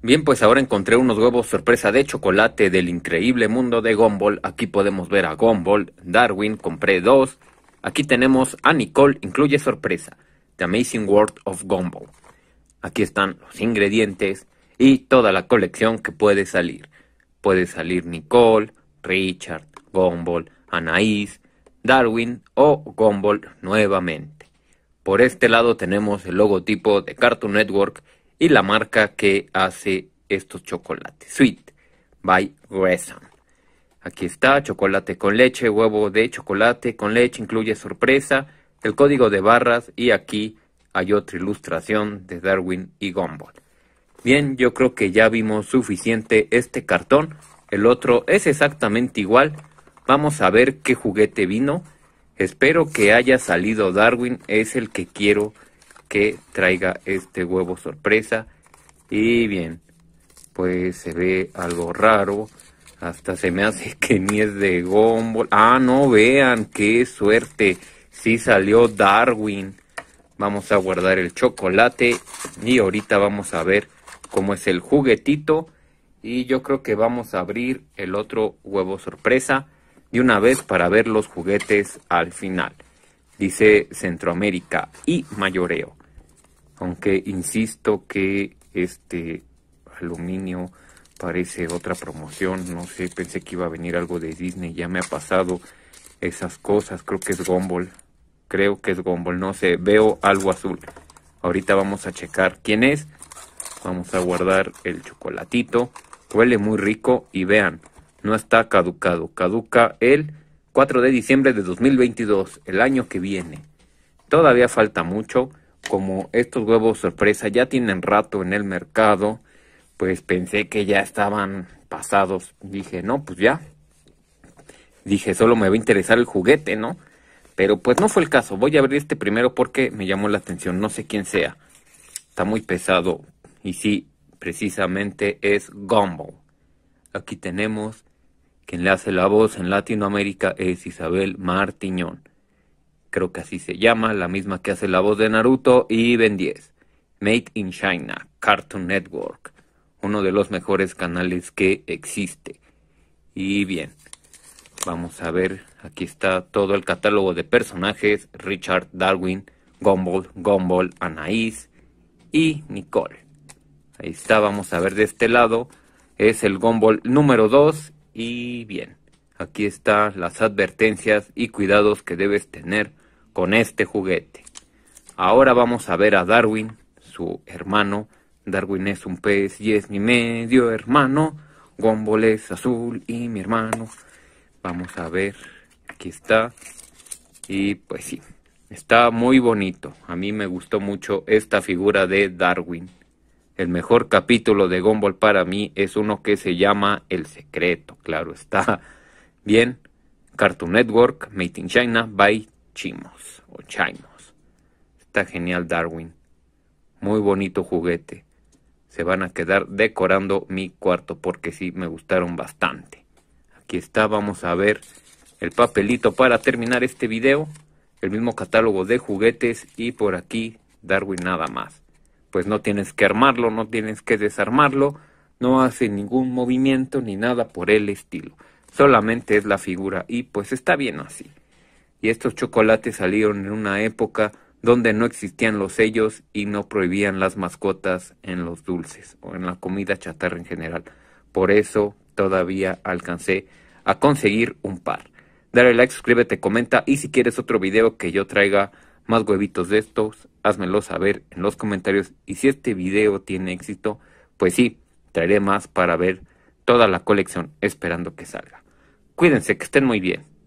Bien, pues ahora encontré unos huevos sorpresa de chocolate del increíble mundo de Gumball. Aquí podemos ver a Gumball, Darwin, compré dos. Aquí tenemos a Nicole, incluye sorpresa, The Amazing World of Gumball. Aquí están los ingredientes y toda la colección que puede salir. Puede salir Nicole, Richard, Gumball, Anaís, Darwin o Gumball nuevamente. Por este lado tenemos el logotipo de Cartoon Network y la marca que hace estos chocolates. Sweet by Gresham. Aquí está, chocolate con leche, huevo de chocolate con leche, incluye sorpresa, el código de barras y aquí hay otra ilustración de Darwin y Gumball. Bien, yo creo que ya vimos suficiente este cartón. El otro es exactamente igual. Vamos a ver qué juguete vino. Espero que haya salido Darwin, es el que quiero que traiga este huevo sorpresa. Y bien, pues se ve algo raro. Hasta se me hace que ni es de gombo. Ah, no, vean, qué suerte. Sí salió Darwin. Vamos a guardar el chocolate y ahorita vamos a ver cómo es el juguetito. Y yo creo que vamos a abrir el otro huevo sorpresa de una vez para ver los juguetes al final. Dice Centroamérica y mayoreo aunque insisto que este aluminio parece otra promoción, no sé, pensé que iba a venir algo de Disney, ya me ha pasado esas cosas, creo que es Gumball, creo que es Gumball, no sé, veo algo azul. Ahorita vamos a checar quién es, vamos a guardar el chocolatito, huele muy rico y vean, no está caducado, caduca el 4 de diciembre de 2022, el año que viene. Todavía falta mucho, como estos huevos sorpresa ya tienen rato en el mercado, pues pensé que ya estaban pasados. Dije, no, pues ya. Dije, solo me va a interesar el juguete, ¿no? Pero pues no fue el caso. Voy a abrir este primero porque me llamó la atención. No sé quién sea. Está muy pesado. Y sí, precisamente es Gumball. Aquí tenemos quien le hace la voz en Latinoamérica es Isabel Martiñón pero que así se llama, la misma que hace la voz de Naruto, y Ben 10, Made in China, Cartoon Network, uno de los mejores canales que existe. Y bien, vamos a ver, aquí está todo el catálogo de personajes, Richard, Darwin, Gumball, Gumball, Anaís y Nicole. Ahí está, vamos a ver de este lado, es el Gumball número 2 y bien, aquí están las advertencias y cuidados que debes tener con este juguete. Ahora vamos a ver a Darwin, su hermano. Darwin es un pez y es mi medio hermano. Gumball es azul y mi hermano. Vamos a ver, aquí está. Y pues sí, está muy bonito. A mí me gustó mucho esta figura de Darwin. El mejor capítulo de Gumball para mí es uno que se llama El Secreto. Claro, está bien. Cartoon Network, Made in China, by Chimos o chaimos, Está genial Darwin. Muy bonito juguete. Se van a quedar decorando mi cuarto porque sí me gustaron bastante. Aquí está, vamos a ver el papelito para terminar este video. El mismo catálogo de juguetes y por aquí Darwin nada más. Pues no tienes que armarlo, no tienes que desarmarlo, no hace ningún movimiento ni nada por el estilo. Solamente es la figura y pues está bien así y estos chocolates salieron en una época donde no existían los sellos y no prohibían las mascotas en los dulces o en la comida chatarra en general. Por eso todavía alcancé a conseguir un par. Dale like, suscríbete, comenta y si quieres otro video que yo traiga más huevitos de estos, házmelo saber en los comentarios y si este video tiene éxito, pues sí, traeré más para ver toda la colección esperando que salga. Cuídense, que estén muy bien.